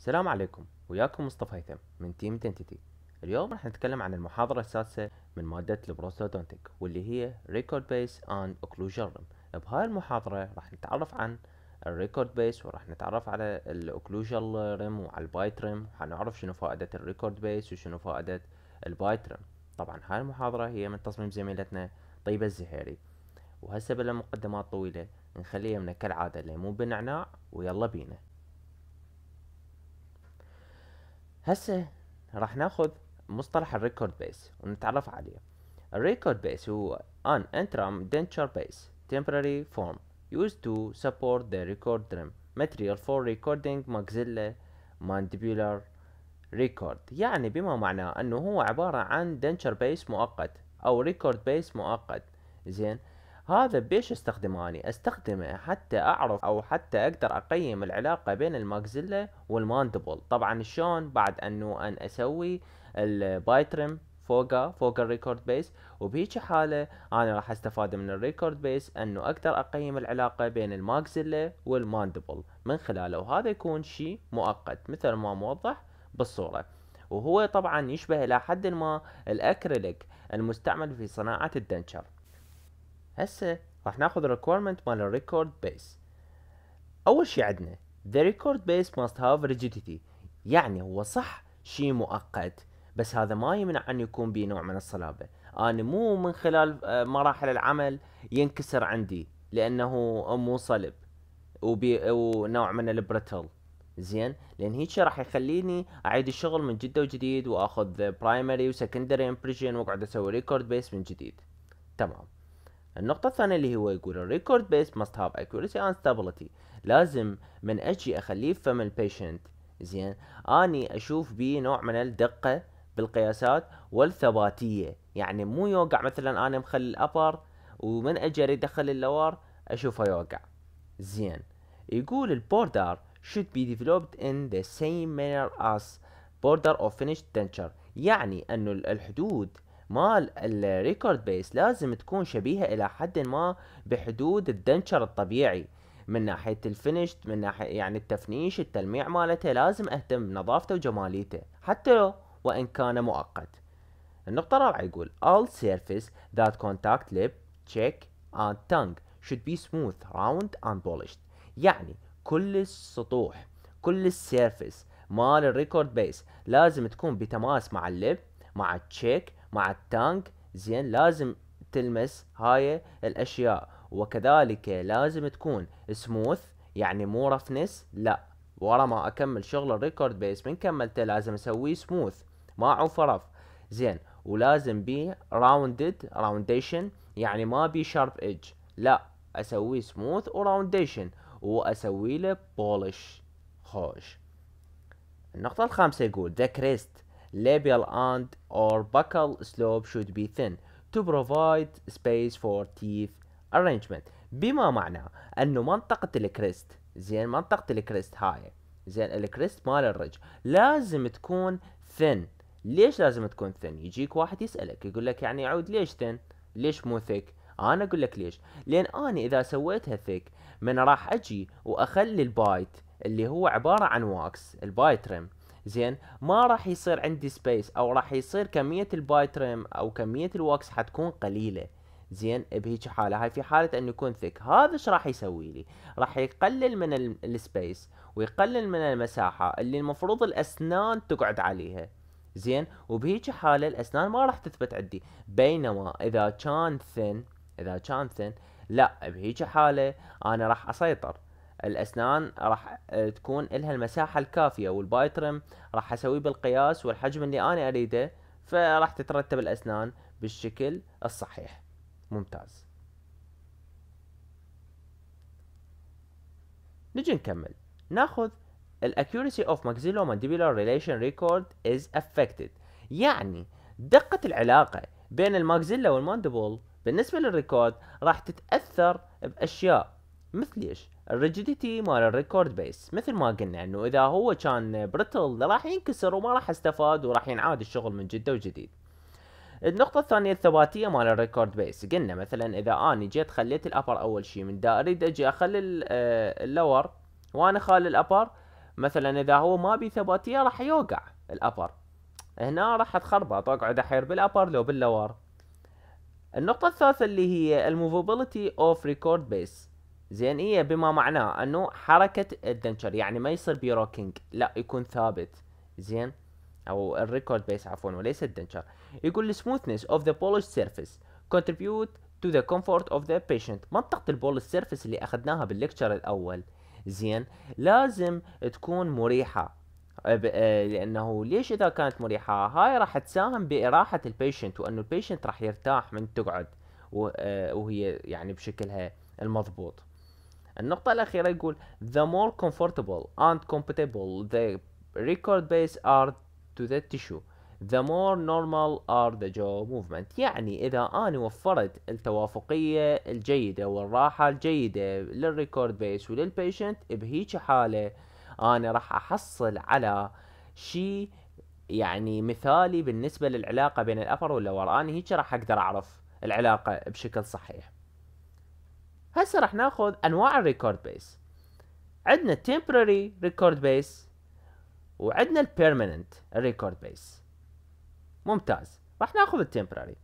السلام عليكم وياكم مصطفى هيثم من تيم تنتيتي اليوم راح نتكلم عن المحاضرة السادسة من مادة البروستودونتيك واللي هي ريكورد بيس اند اوكلوجن ريم بهاي المحاضرة راح نتعرف عن الريكورد بيس وراح نتعرف على الاوكلوجال ريم وعلى البايت ريم وحنعرف شنو فائدة الريكورد بيس وشنو فائدة البايت ريم طبعا هاي المحاضرة هي من تصميم زميلتنا طيبة الزهيري وهسه بلا مقدمات طويلة نخليها من كالعادة ليمون بنعناع ويلا بينا هسه راح ناخذ مصطلح الريكورد بيس ونتعرف عليه الريكورد بيس هو an interim denture base temporary form used to support the record rim material for recording maxilla mandibular record يعني بما معناه انه هو عبارة عن دنشر بيس مؤقت او ريكورد بيس مؤقت زين هذا بيش استخدماني استخدمه حتى أعرف أو حتى أقدر أقيم العلاقة بين الماكزيلا والماندبل طبعا شلون بعد أنه أن أسوي البايترم فوقه فوق الريكورد بيس وبهيج حاله انا راح استفاد من الريكورد بيس انه اقدر اقيم العلاقه بين الماكزيلا والماندبل من خلاله وهذا يكون شيء مؤقت مثل ما موضح بالصوره وهو طبعا يشبه الى حد ما الاكريليك المستعمل في صناعه الدنشر هسه راح ناخذ requirement مال الريكورد بيس اول شيء عندنا the record base must have rigidity يعني هو صح شيء مؤقت بس هذا ما يمنع ان يكون به نوع من الصلابه انا مو من خلال آه، مراحل العمل ينكسر عندي لانه مو صلب ونوع من البرتل زين لان هيك راح يخليني اعيد الشغل من جده وجديد واخذ برايمري وسكندري امبريشن واقعد اسوي ريكورد بيس من جديد تمام النقطة الثانية اللي هو يقول الريكورد بيس must have accuracy and stability لازم من اجي اخليه فم البيشنت زين اني اشوف بيه نوع من الدقة بالقياسات والثباتية يعني مو يوقع مثلا انا مخلي الابر ومن اجي اريد ادخل اللور اشوفه يوقع زين يقول البوردر should be developed in the same manner as border of finished denture يعني انه الحدود مال الريكورد بيس لازم تكون شبيهة الى حد ما بحدود الدنشر الطبيعي من ناحية الفينش من ناحية يعني التفنيش التلميع مالته لازم اهتم بنظافته وجماليته حتى وان كان مؤقت النقطة الرابعة يقول all surface that contact lip cheek and tongue should be smooth round and polished يعني كل السطوح كل السيرفس مال الريكورد بيس لازم تكون بتماس مع اللب مع التشيك مع التانك زين لازم تلمس هاي الاشياء وكذلك لازم تكون سموث يعني مو رفنس لا ورا ما اكمل شغل الريكورد بيس من كملته لازم اسويه سموث ما عوف رف زين ولازم بي راوندد راونديشن يعني ما بي شارب ايدج لا اسويه سموث وراونديشن واسوي له بولش خوش النقطة الخامسة يقول ذا كريست Labial and or buccal slope should be thin to provide space for teeth arrangement بما معنى انه منطقة الكريست زين منطقة الكريست هاي زين الكريست مال الرج لازم تكون ثن ليش لازم تكون ثن يجيك واحد يسألك يقول لك يعني عود ليش ثن ليش مو ثيك انا اقول لك ليش لان انا اذا سويتها ثيك من راح اجي واخلي البايت اللي هو عبارة عن واكس البايت ريم زين ما راح يصير عندي سبيس او راح يصير كميه البايت ريم او كميه الوكس حتكون قليله زين بهيج حاله هاي في حاله انه يكون ثيك هذا ايش راح يسوي لي راح يقلل من السبيس ويقلل من المساحه اللي المفروض الاسنان تقعد عليها زين وبهيج حاله الاسنان ما راح تثبت عندي بينما اذا كان ثن اذا كان ثن لا بهيج حاله انا راح اسيطر الاسنان راح آه، تكون لها المساحه الكافيه والبايترم راح اسويه بالقياس والحجم اللي انا اريده فراح تترتب الاسنان بالشكل الصحيح ممتاز نجي نكمل ناخذ الاكيورسي اوف مانديبولار ريليشن ريكورد از افكتد يعني دقه العلاقه بين الماكزيلا والماندبول بالنسبه للريكورد راح تتاثر باشياء مثل ايش الريجيديتي مال الريكورد بيس مثل ما قلنا انه اذا هو كان بريتل راح ينكسر وما راح استفاد وراح ينعاد الشغل من جده وجديد النقطة الثانية الثباتية مال الريكورد بيس قلنا مثلا اذا اني جيت خليت الابر اول شيء من دا اريد اجي اخلي آه، اللور وانا خالي الابر مثلا اذا هو ما بي ثباتية راح يوقع الابر هنا راح اتخربط واقعد احير بالابر لو باللور النقطة الثالثة اللي هي الموفابيلتي اوف ريكورد بيس زين هي بما معناه انه حركة الدنشر يعني ما يصير بيروكينج لا يكون ثابت زين او الريكورد بيس عفوا وليس الدنشر يقول السموثنس اوف ذا بولش سيرفيس contribute to the comfort of the patient منطقة البولش سيرفيس اللي اخذناها بالليكتشر الاول زين لازم تكون مريحة أه، أه، لانه ليش اذا كانت مريحة هاي راح تساهم باراحة البيشنت وانه البيشنت راح يرتاح من تقعد أه، وهي يعني بشكلها المضبوط النقطة الأخيرة يقول the more comfortable and compatible the record base are to the tissue the more normal are the jaw movement يعني إذا أنا وفرت التوافقية الجيدة والراحة الجيدة للريكورد بيس وللبيشنت بهيج حالة أنا راح أحصل على شيء يعني مثالي بالنسبة للعلاقة بين الأفر واللور أنا هيك راح أقدر أعرف العلاقة بشكل صحيح هسه راح ناخذ انواع الريكورد بيس عندنا temporary ريكورد بيس وعندنا البيرمننت ريكورد بيس ممتاز راح ناخذ التمبراري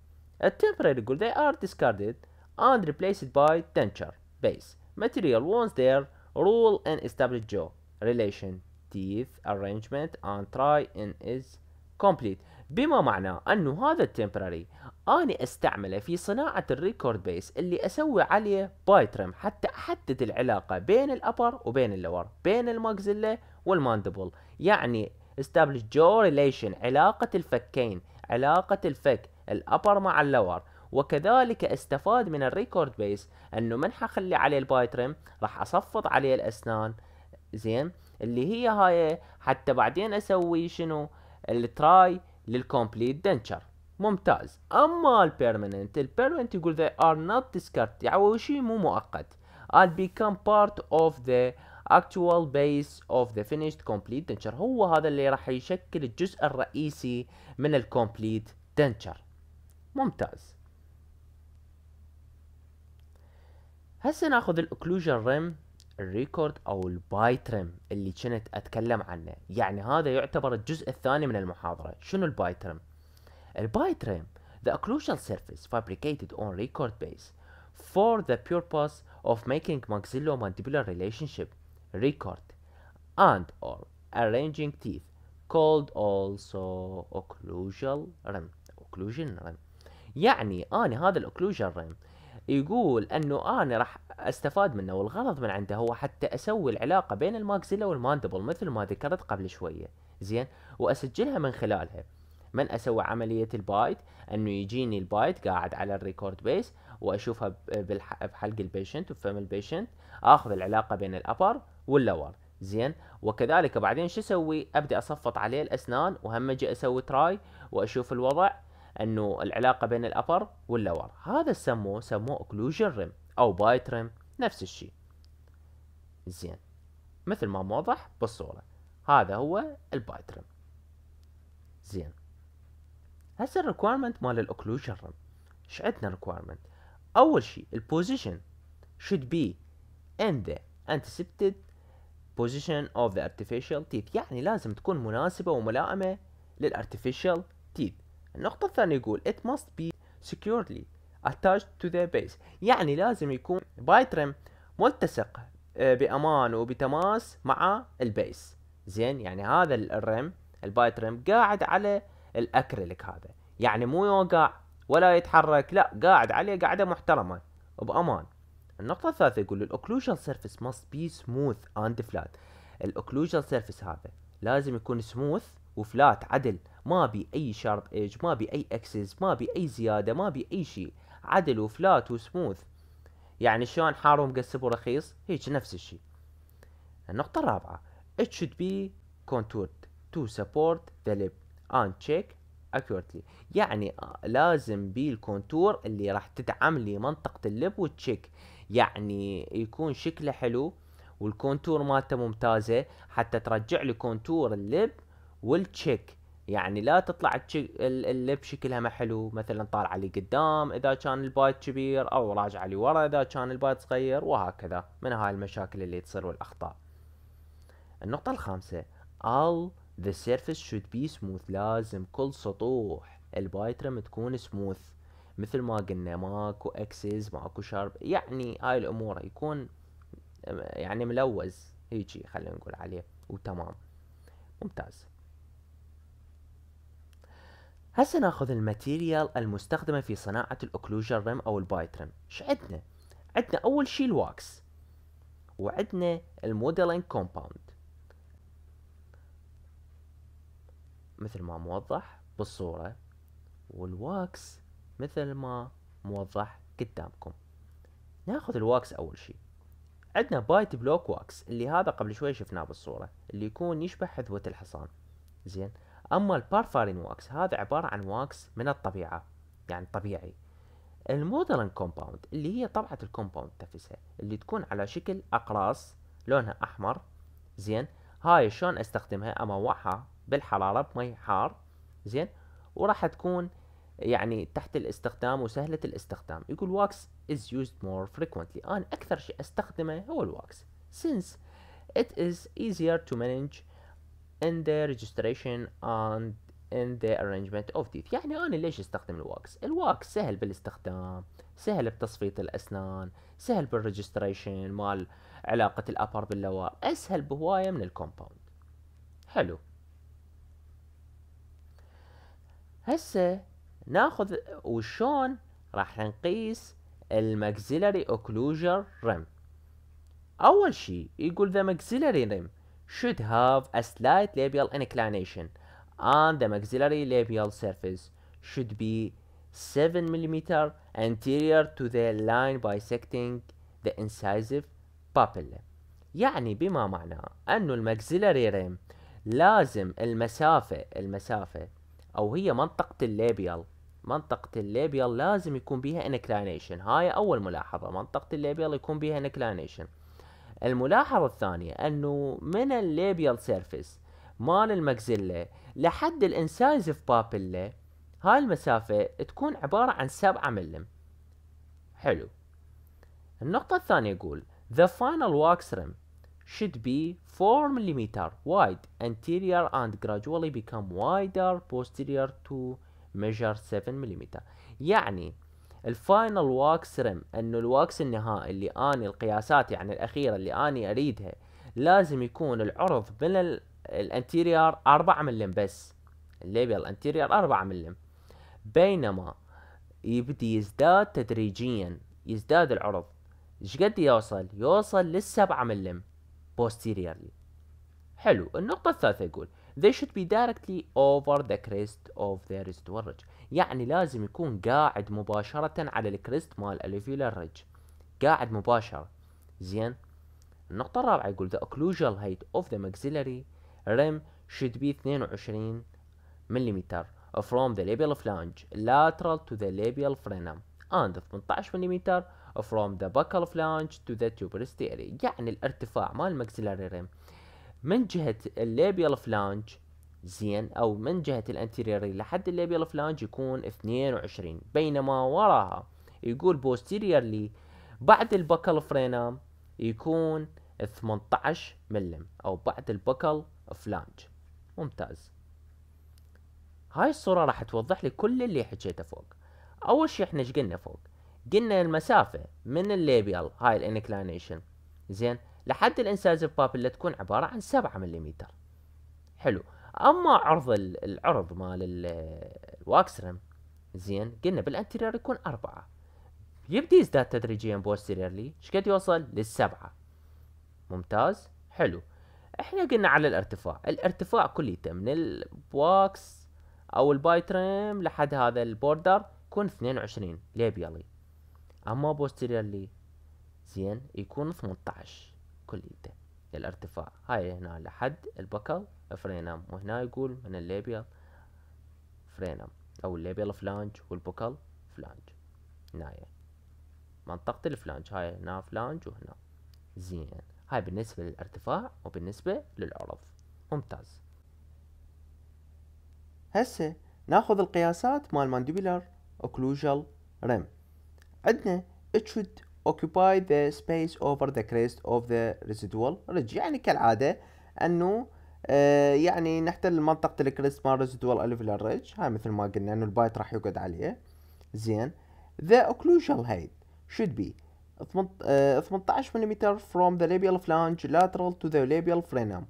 التمبراري يقول they are discarded and replaced by denture base material wants their rule in established jaw relation teeth arrangement and try in is كومبليت بما معناه انه هذا التمبراري اني استعمله في صناعة الريكورد بيس اللي اسوي عليه باي ترم حتى احدد العلاقة بين الابر وبين اللور بين الماكزيلا والماندبل يعني استابلش جو ريليشن علاقة الفكين علاقة الفك الابر مع اللور وكذلك استفاد من الريكورد بيس انه من حخلي عليه البايترم ترم راح اصفط عليه الاسنان زين اللي هي هاي حتى بعدين اسوي شنو التراي للكومبليت دنشر ممتاز اما البيرمننت البيرمننت يقول they are not discarded يعني شيء مو مؤقت and become part of the actual base of the finished complete denture هو هذا اللي راح يشكل الجزء الرئيسي من الكومبليت دنشر ممتاز هسه ناخذ الاوكلوجن ريم الريكورد او الباي ترم اللي كنت اتكلم عنه يعني هذا يعتبر الجزء الثاني من المحاضره شنو الباي ترم الباي ترم the occlusal surface fabricated on record base for the purpose of making maxillomandibular relationship record and or arranging teeth called also occlusal rim occlusion rim يعني انا هذا الاوكلوجن ريم يقول انه انا راح استفاد منه والغرض من عنده هو حتى اسوي العلاقه بين الماكسيلا والماندبل مثل ما ذكرت قبل شويه زين واسجلها من خلالها من اسوي عمليه البايت انه يجيني البايت قاعد على الريكورد بيس واشوفها بحلق البيشنت وفم البيشنت اخذ العلاقه بين الابر واللور زين وكذلك بعدين شو اسوي ابدا اصفط عليه الاسنان وهم اجي اسوي تراي واشوف الوضع انه العلاقه بين الابر واللور هذا سموه سموه اوكلوجن ريم او بايت ريم نفس الشيء زين مثل ما موضح بالصوره هذا هو البايت ريم زين هسه الريكويرمنت مال الاوكلوجن ريم ايش عندنا ريكويرمنت اول شيء البوزيشن should be in the anticipated position of the artificial teeth يعني لازم تكون مناسبة وملائمة للارتفيشال teeth النقطة الثانية يقول it must be securely attached to the base يعني لازم يكون بايترم ملتصق آه، بأمان وبتماس مع البيس زين يعني هذا الرم البايترم قاعد على الأكريليك هذا يعني مو يوقع ولا يتحرك لا قاعد عليه قاعدة محترمة وبأمان النقطة الثالثة يقول الأوكلوجال سيرفيس must be smooth and flat الأوكلوجال سيرفيس هذا لازم يكون سموث وفلات عدل ما بي اي شارب ايج ما بي اي اكسس ما بي اي زياده ما بي اي شيء عدل وفلات وسموث يعني شلون حار ومقسب ورخيص هيك نفس الشيء النقطه الرابعه it should be contoured to support the lip and check accurately يعني لازم بي الكونتور اللي راح تدعم لي منطقه اللب والتشيك يعني يكون شكله حلو والكونتور مالته ممتازه حتى ترجع لي كونتور اللب والتشيك يعني لا تطلع اللب شكلها ما حلو مثلا طالعه لي قدام اذا كان البايت كبير او راجعه لي ورا اذا كان البايت صغير وهكذا من هاي المشاكل اللي تصير والاخطاء النقطه الخامسه all the surface should be smooth لازم كل سطوح البايت رم تكون سموث مثل ما قلنا ماكو اكسس ماكو شارب يعني هاي الامور يكون يعني ملوز هيجي خلينا نقول عليه وتمام ممتاز هسه ناخذ الماتيريال المستخدمة في صناعة الاوكلوجن ريم او البايت ريم ايش عندنا؟ عندنا اول شيء الواكس وعندنا الموديلين كومباوند مثل ما موضح بالصورة والواكس مثل ما موضح قدامكم ناخذ الواكس اول شيء عندنا بايت بلوك واكس اللي هذا قبل شوي شفناه بالصورة اللي يكون يشبه حذوة الحصان زين اما البارفارين واكس هذا عباره عن واكس من الطبيعه يعني طبيعي المودرن كومباوند اللي هي طبعه الكومباوند نفسها اللي تكون على شكل اقراص لونها احمر زين هاي شلون استخدمها اموعها بالحراره بمي حار زين وراح تكون يعني تحت الاستخدام وسهلة الاستخدام يقول واكس is used more frequently أنا أكثر شيء أستخدمه هو الواكس since it is easier to manage in the registration and in the arrangement of teeth يعني أنا ليش استخدم الواكس الواكس سهل بالاستخدام سهل بتصفية الأسنان سهل بالريجستريشن مال علاقة الأبر باللوار أسهل بهواية من الكومباوند حلو هسه ناخذ وشون راح نقيس الماكسيلري اوكلوجر ريم اول شيء يقول ذا ماكسيلري ريم should have a slight labial inclination and the maxillary labial surface should be 7 mm anterior to the line bisecting the incisive papilla يعني بما معناه انه المكزيلاري ريم لازم المسافة المسافة او هي منطقة الليبيال منطقة الليبيال لازم يكون بيها انكلانيشن هاي اول ملاحظة منطقة الليبيال يكون بيها انكلانيشن الملاحظة الثانية انه من الليبيال سيرفيس مال المكزلة لحد الانسايزف بابلة هاي المسافة تكون عبارة عن سبعة ملم حلو النقطة الثانية يقول The final wax rim should be 4 mm wide anterior and gradually become wider posterior to measure 7 mm يعني الفاينل واكس ريم انه الواكس النهائي اللي اني القياسات يعني الاخيره اللي اني اريدها لازم يكون العرض من الانتيريار 4 ملم بس الليبل انتيريار 4 ملم بينما يبدي يزداد تدريجيا يزداد العرض قد يوصل يوصل للسبعة ملم بوستيريرلي حلو النقطة الثالثة يقول they should be directly over the crest of the residual ridge يعني لازم يكون قاعد مباشرة على الكريست مال الاليفيولار ريج قاعد مباشرة زين النقطة الرابعة يقول the occlusal height of the maxillary rim should be 22 ملم from the labial flange lateral to the labial frenum and 18 ملم from the buccal flange to the tuberous area يعني الارتفاع مال maxillary rim من جهة الليبيال فلانج زين او من جهة الانتيريري لحد الليبيال فلانج يكون 22 بينما وراها يقول بوستيريرلي بعد البكل فرينام يكون 18 ملم او بعد البكل فلانج ممتاز هاي الصورة راح توضح لي كل اللي حكيته فوق اول شي احنا ايش قلنا فوق قلنا المسافة من الليبيال هاي الانكلينيشن زين لحد الانسايزف باب اللي تكون عباره عن 7 ملم حلو اما عرض العرض مال الواكس ريم زين قلنا بالانتيرير يكون أربعة يبدي يزداد تدريجيا بوستيريرلي قد يوصل للسبعة ممتاز حلو احنا قلنا على الارتفاع الارتفاع كليته من البوكس او الباي تريم لحد هذا البوردر يكون 22 ليبيالي اما بوستيريرلي زين يكون 18 كليته الارتفاع هاي هنا لحد البكل فرينم وهنا يقول من الليبيال فرينم او الليبيال فلانج والبكل فلانج هنايا منطقة الفلانج هاي هنا فلانج وهنا زين هاي بالنسبة للارتفاع وبالنسبة للعرض ممتاز هسه ناخذ القياسات مال مانديبيلار اوكلوجال ريم عندنا اتشود occupy the space over the crest of the residual ridge يعني كالعادة أنه يعني نحتل منطقة الكريست مال residual alveolar ridge هاي مثل ما قلنا أنه البايت راح يقعد عليه زين the occlusal height should be 18 ملم from the labial flange lateral to the labial frenum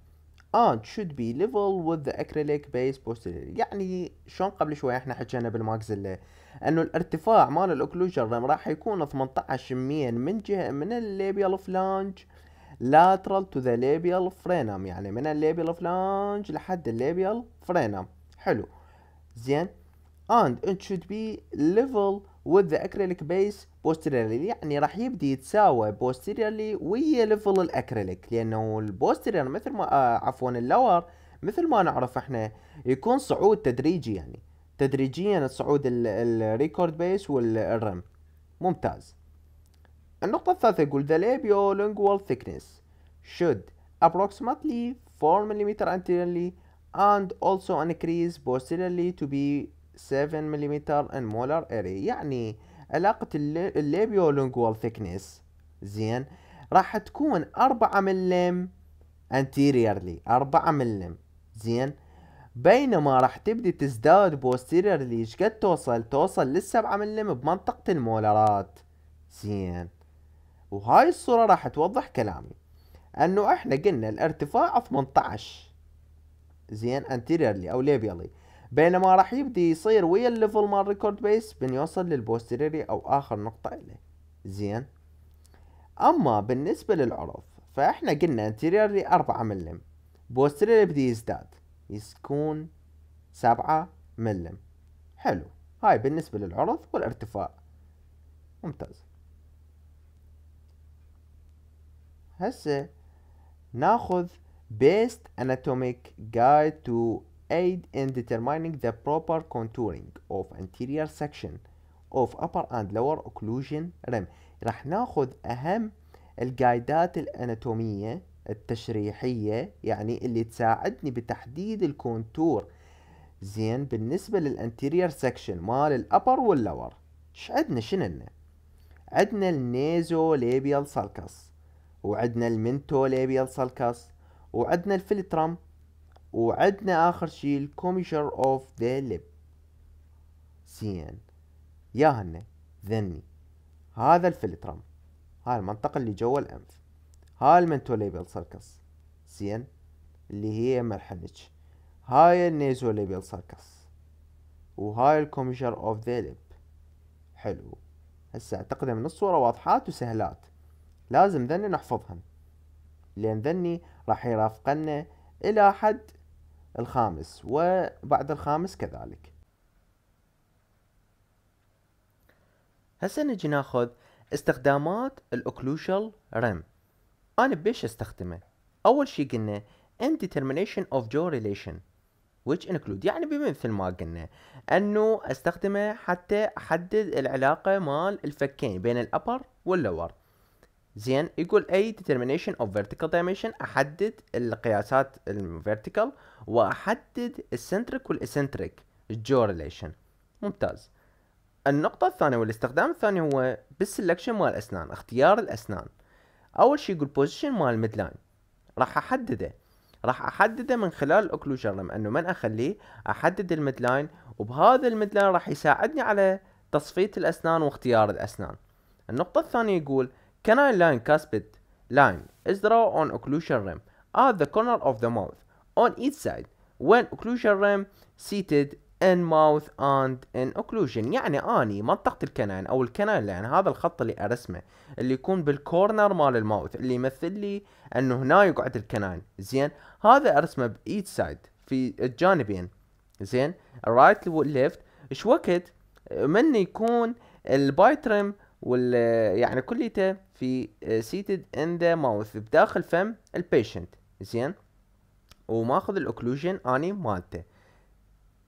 and should be level with the acrylic base posterior يعني شلون قبل شوي احنا حكينا بالماكزيلا انه الارتفاع مال الاوكلوجر رم راح يكون 18 ميا من جهه من الليبيال فلانج لاترال تو ذا ليبيال فرينم يعني من الليبيال فلانج لحد الليبيال فرينم حلو زين and it should be level with the acrylic base posteriorly يعني راح يبدي يتساوى posteriorly ويا ليفل الاكريليك لانه البوستيرير مثل ما آه عفوا اللور مثل ما نعرف احنا يكون صعود تدريجي يعني تدريجيا صعود الريكورد بيس والرم ممتاز النقطة الثالثة يقول the labiolingual thickness should approximately 4 mm anteriorly and also increase posteriorly to be 7 mm in molar area يعني علاقة الليبيولينجوال ثيكنس زين راح تكون 4 ملم anteriorly 4 ملم زين بينما راح تبدي تزداد بوستيريرلي قد توصل توصل للسبعة ملم بمنطقة المولرات زين وهاي الصورة راح توضح كلامي انه احنا قلنا الارتفاع 18 زين انتيريرلي او ليبيالي بينما راح يبدي يصير ويا الليفل مال ريكورد بيس بنوصل للبوستيريري او اخر نقطة له زين اما بالنسبة للعرض فاحنا قلنا انتيريرلي 4 ملم بوستيريري بدي يزداد يكون سبعة ملم حلو هاي بالنسبة للعرض والارتفاع ممتاز هسه ناخذ Best anatomic guide to aid in determining the proper contouring of anterior section of upper and lower occlusion rim راح ناخذ اهم الجايدات الاناتوميه التشريحية يعني اللي تساعدني بتحديد الكونتور زين بالنسبة للانتيرير سكشن مال الابر واللور ايش عندنا شنو عندنا عندنا النيزو ليبيال سالكس وعندنا المنتو ليبيال سالكس وعندنا الفلترم وعندنا اخر شيء الكوميشر اوف ذا لب زين ياهن ذني هذا الفلترم هاي المنطقة اللي جوا الأنف هاي المنتوليبيال ساركس زين اللي هي ملحنج هاي النيزوليبيال ساركس وهاي الكوميشر اوف ذا ليب حلو هسه اعتقد من الصورة واضحات وسهلات لازم ذني نحفظهن لان ذني راح يرافقنا الى حد الخامس وبعد الخامس كذلك هسه نجي ناخذ استخدامات الاوكلوشال ريم انا بيش استخدمه اول شي قلنا ان determination of your relation which include يعني بمثل ما قلنا انه استخدمه حتى احدد العلاقه مال الفكين بين الابر واللور زين يقول اي determination of vertical dimension احدد القياسات الفيرتيكال واحدد السنتريك والاسنتريك ريليشن ممتاز النقطة الثانية والاستخدام الثاني هو بالسلكشن مال الأسنان اختيار الأسنان اول شيء يقول بوزيشن مال الميدلاين راح احدده راح احدده من خلال الاوكلوجر لما انه من اخليه احدد الميدلاين وبهذا الميدلاين راح يساعدني على تصفيه الاسنان واختيار الاسنان النقطه الثانيه يقول اي line كاسبت line is درو on occlusion rim at the corner of the mouth on each side when occlusion rim seated in mouth and in occlusion يعني اني منطقة الكنان او الكنان يعني هذا الخط اللي ارسمه اللي يكون بالكورنر مال الماوث اللي يمثل لي انه هنا يقعد الكنان زين هذا ارسمه بايد سايد في الجانبين زين الرايت والليفت ايش وقت من يكون البايترم وال يعني كليته في سيتد ان ذا ماوث بداخل فم البيشنت زين وماخذ الاوكلوجن اني مالته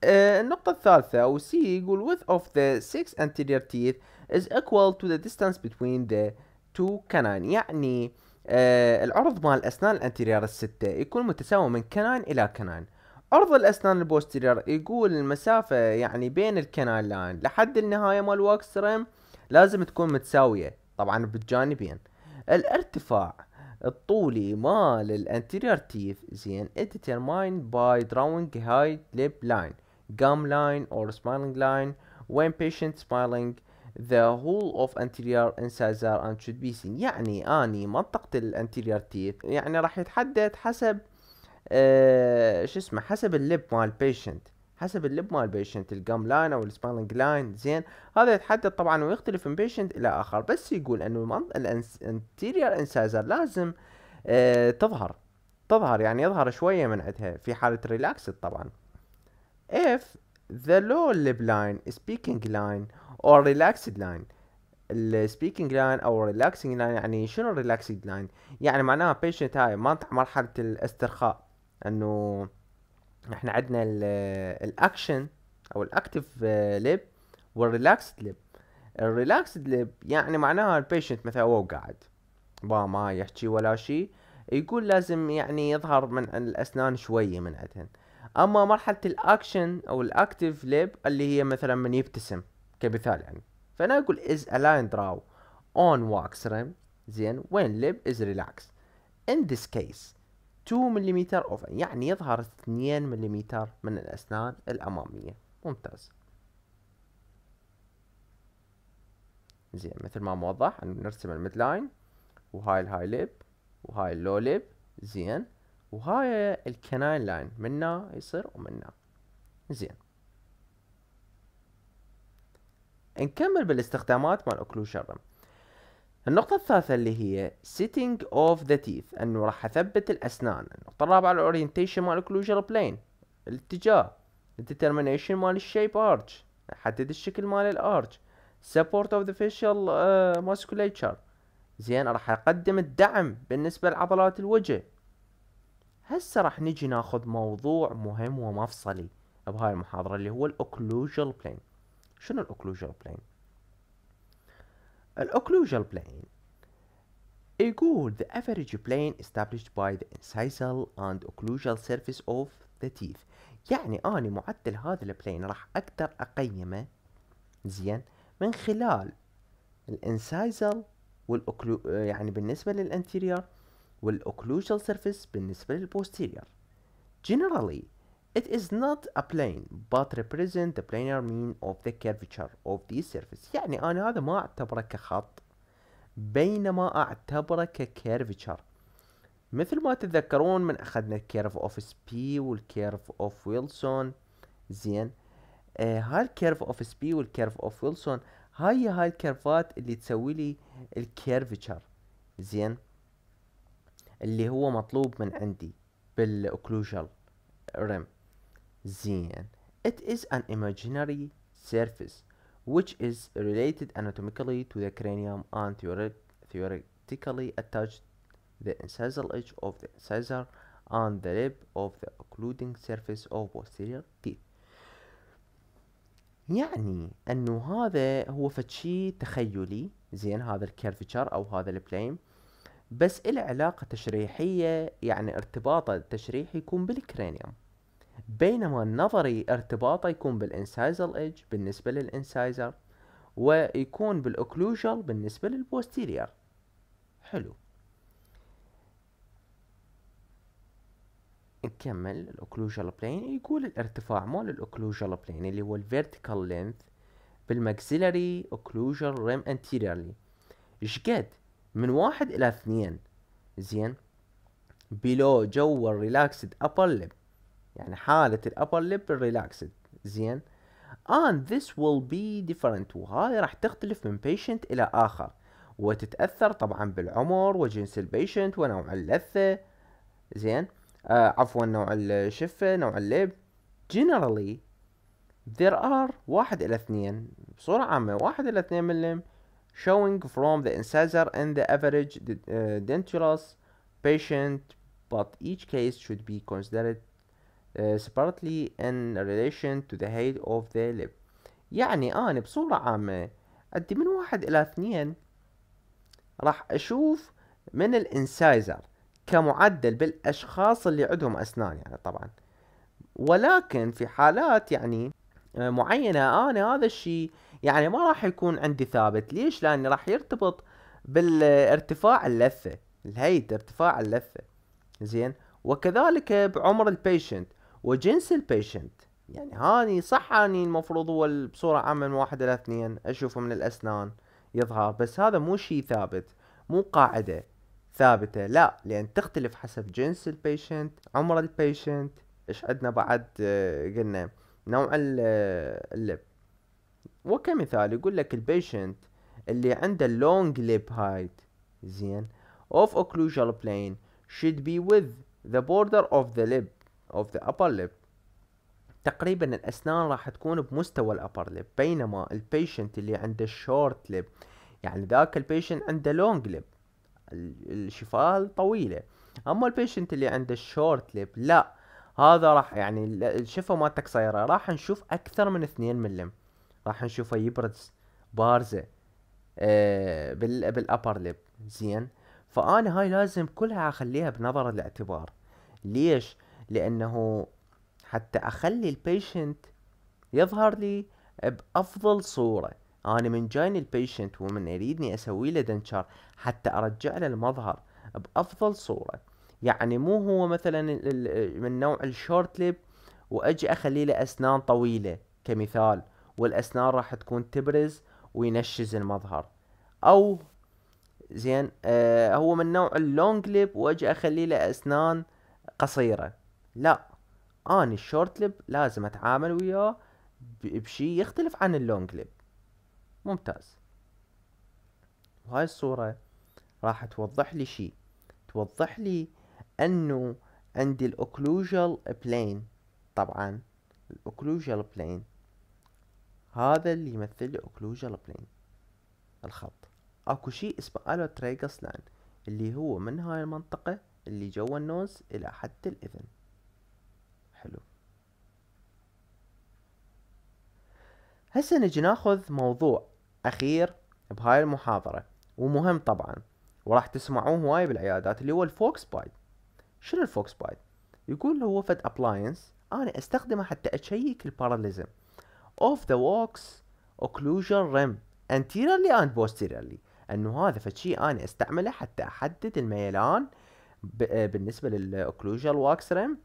آه، النقطة الثالثة أو C يقول width of the six anterior teeth is equal to the distance between the two canine يعني آه العرض مال الأسنان الأنتيرير الستة يكون متساوي من كنان إلى كنان عرض الأسنان البوستيرير يقول المسافة يعني بين الكنان لان لحد النهاية مال واكسترم لازم تكون متساوية طبعا بالجانبين الارتفاع الطولي مال الانتيرير تيث زين determined by drawing height lip line gum line or smiling line when patient smiling the whole of anterior incisor and should be seen يعني اني منطقة الانterior teeth يعني راح يتحدد حسب آه شو اسمه حسب اللب مال patient حسب اللب مال البيشنت الجام لاين او السبانلنج لاين زين هذا يتحدد طبعا ويختلف من patient الى اخر بس يقول انه الانتيرير انسايزر لازم آه تظهر تظهر يعني يظهر شويه من عندها في حاله ريلاكس طبعا if the low lip line speaking line or relaxed line السبيكنج لاين او relaxing لاين يعني شنو الريلاكسنج لاين يعني معناها patient هاي منطقه مرحله الاسترخاء انه احنا عندنا الاكشن او الاكتف ليب والريلاكسد ليب الريلاكسد ليب يعني معناها البيشنت مثلا هو قاعد با ما يحكي ولا شيء يقول لازم يعني يظهر من الاسنان شويه من عندهم اما مرحله الاكشن او الاكتيف ليب اللي هي مثلا من يبتسم كمثال يعني فانا اقول is a line draw on wax rim زين when lip is relaxed in this case 2 ملم اوف يعني يظهر 2 ملم من الاسنان الاماميه ممتاز زين مثل ما موضح نرسم الميد لاين وهاي الهاي ليب وهاي اللو ليب زين وهاي الكناين لاين منا يصير ومنا زين نكمل بالاستخدامات مال اوكلوشن رم النقطة الثالثة اللي هي sitting of the teeth انه راح اثبت الاسنان النقطة الرابعة الاورينتيشن مال اوكلوشن بلين الاتجاه الديترمينيشن مال الشيب ارج نحدد الشكل مال الارج support of the facial uh, musculature زين راح اقدم الدعم بالنسبة لعضلات الوجه هسه راح نجي ناخذ موضوع مهم ومفصلي بهاي المحاضرة اللي هو الاوكلوجال بلين شنو الاوكلوجال بلين الاوكلوجال بلين يقول the average plane established by the incisal and occlusal surface of the teeth يعني أنا معدل هذا البلين راح أقدر أقيمه زين من خلال الانسايزل والأكلو يعني بالنسبة للانتيريور والاوكلوجال surface بالنسبة للبوستيرير generally it is not a plane but represent the planar mean of the curvature of the surface يعني أنا هذا ما أعتبره كخط بينما أعتبره ككيرفيتشر مثل ما تتذكرون من أخذنا الكيرف أوف سبي والكيرف أوف ويلسون زين آه هاي الكيرف أوف سبي والكيرف أوف ويلسون هاي هاي الكيرفات اللي تسوي لي الكيرفيتشر زين اللي هو مطلوب من عندي بالاوكلوجال ريم زين it is an imaginary surface which is related anatomically to the cranium and theoretically attached the incisal edge of the incisor and the lip of the occluding surface of posterior teeth يعني انه هذا هو فتشي تخيلي زين هذا الكيرفتشر او هذا البليم بس إلى علاقة تشريحية يعني ارتباطه التشريحي يكون بالكرينيوم بينما النظري ارتباطه يكون بالانسايزل ايدج بالنسبة للانسايزر ويكون بالاوكلوجل بالنسبة للبوستيرير حلو نكمل الاوكلوجال بلين يقول الارتفاع مال الاوكلوجال بلين اللي هو الفيرتيكال لينث بالماكسيلري اوكلوجال ريم انتيريرلي شقد من واحد الى اثنين زين بلو جو الريلاكسد upper lip يعني حالة الابر lip الريلاكسد زين and this will be different وهاي راح تختلف من patient الى اخر وتتأثر طبعا بالعمر وجنس البيشنت ونوع اللثة زين آه عفوا نوع الشفة نوع اللب generally there are واحد إلى اثنين بصورة عامة واحد إلى اثنين من showing from the incisor in the average dentulous patient but each case should be considered uh, separately in relation to the height of the lip يعني أنا بصورة عامة أدي من واحد إلى اثنين راح أشوف من الانسايزر كمعدل بالأشخاص اللي عندهم أسنان يعني طبعا ولكن في حالات يعني معينة أنا هذا الشيء يعني ما راح يكون عندي ثابت ليش لاني راح يرتبط بالارتفاع اللثة الهيت ارتفاع اللثة زين وكذلك بعمر البيشنت وجنس البيشنت يعني هاني صح هاني المفروض هو بصورة عامة من واحد الى اثنين اشوفه من الاسنان يظهر بس هذا مو شي ثابت مو قاعدة ثابتة لا لان تختلف حسب جنس البيشنت عمر البيشنت ايش عندنا بعد آه، قلنا نوع آه، اللب وكمثال يقول لك البيشنت اللي عنده اللونج ليب هايت زين اوف اوكلوجال بلين should be with the border of the lip of the upper lip تقريبا الأسنان راح تكون بمستوى الأبر ليب بينما البيشنت اللي عنده شورت ليب يعني ذاك البيشنت عنده لونج ليب الشفاه طويلة أما البيشنت اللي عنده شورت ليب لا هذا راح يعني الشفة مالته قصيرة راح نشوف أكثر من 2 ملم راح نشوفه يبرز بارزة آه، بالابر ليب زين فانا هاي لازم كلها اخليها بنظر الاعتبار ليش لانه حتى اخلي البيشنت يظهر لي بافضل صورة انا من جايني البيشنت ومن يريدني اسوي له دنشار حتى ارجع له المظهر بافضل صورة يعني مو هو مثلا من نوع الشورت ليب واجي اخلي له اسنان طويلة كمثال والاسنان راح تكون تبرز وينشز المظهر او زين آه هو من نوع اللونج ليب واجي اخلي له اسنان قصيره لا اني الشورت ليب لازم اتعامل وياه بشي يختلف عن اللونج ليب ممتاز وهاي الصوره راح توضح لي شي توضح لي انه عندي الاوكلوجال بلين طبعا الاوكلوجال بلين هذا اللي يمثل لي اوكلوجال بلين الخط اكو شيء اسمه تريجس لاين اللي هو من هاي المنطقة اللي جوا النوز الى حد الاذن حلو هسه نجي ناخذ موضوع اخير بهاي المحاضرة ومهم طبعا وراح تسمعوه هواي بالعيادات اللي هو الفوكس بايت شنو الفوكس بايت يقول هو فد ابلاينس انا استخدمه حتى اشيك الباراليزم of the walks occlusion rim anteriorly and posteriorly انه هذا فشي انا استعمله حتى احدد الميلان آه، بالنسبه للاوكلوجال واكس ريم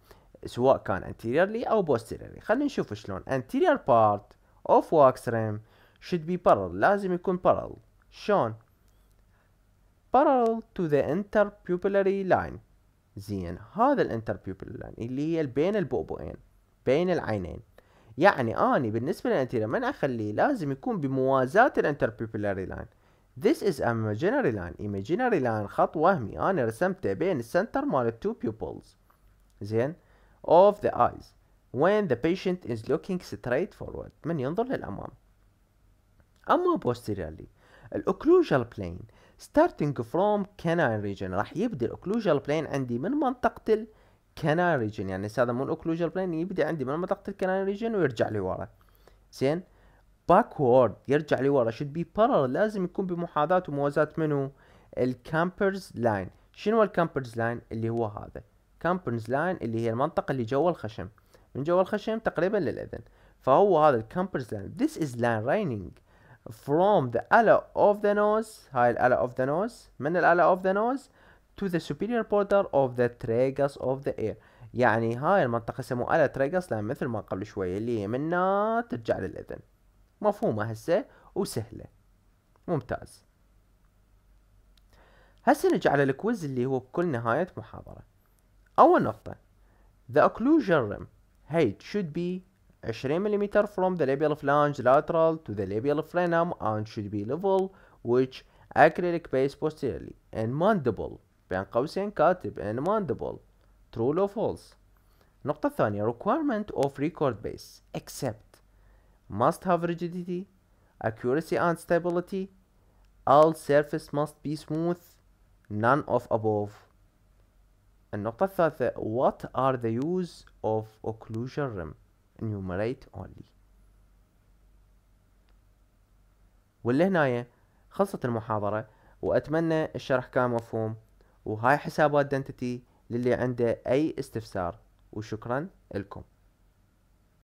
سواء كان anteriorly او posteriorly خلينا نشوف شلون anterior part of wax rim should be parallel لازم يكون parallel شلون parallel to the interpupillary line زين هذا الانتربيوبيلار لاين اللي هي بين البؤبؤين بين العينين يعني اني بالنسبة للانتيريور من اخليه لازم يكون بموازاة الانتربيبولاري لاين This is imaginary line imaginary line خط وهمي انا رسمته بين السنتر مال التو pupils زين of the eyes when the patient is looking straight forward من ينظر للامام اما posteriorly الاوكلوجال بلين starting from canine region راح يبدا الاوكلوجال بلين عندي من منطقة كنال ريجن يعني هذا مو الاوكلوجر بلين يعني يبدا عندي من منطقه الكنال ريجن ويرجع لورا زين باكورد يرجع لورا شود بي بارل لازم يكون بمحاذاه وموازاه منو الكامبرز لاين شنو الكامبرز لاين اللي هو هذا كامبرز لاين اللي هي المنطقه اللي جوا الخشم من جوا الخشم تقريبا للاذن فهو هذا الكامبرز لاين ذس از لاين رينينج from the ala of the nose هاي الala of the nose من الala of the nose to the superior border of the tragus of the air يعني هاي المنطقة سموها التراجس لأن مثل ما قبل شوية اللي هي منا ترجع للأذن مفهومة هسه وسهلة ممتاز هسه نجي على الكويز اللي هو بكل نهاية محاضرة أول نقطة The occlusion rim height should be 20 mm from the labial flange lateral to the labial frenum and should be level which acrylic base posteriorly and mandible بين قوسين كاتب in mandible true لو false النقطة الثانية requirement of record base except must have rigidity accuracy and stability all surface must be smooth none of above النقطة الثالثة what are the use of occlusion rim enumerate only واللي هنايا خلصت المحاضرة وأتمنى الشرح كان مفهوم وهاي حساب دنتتي للي عنده اي استفسار وشكرا لكم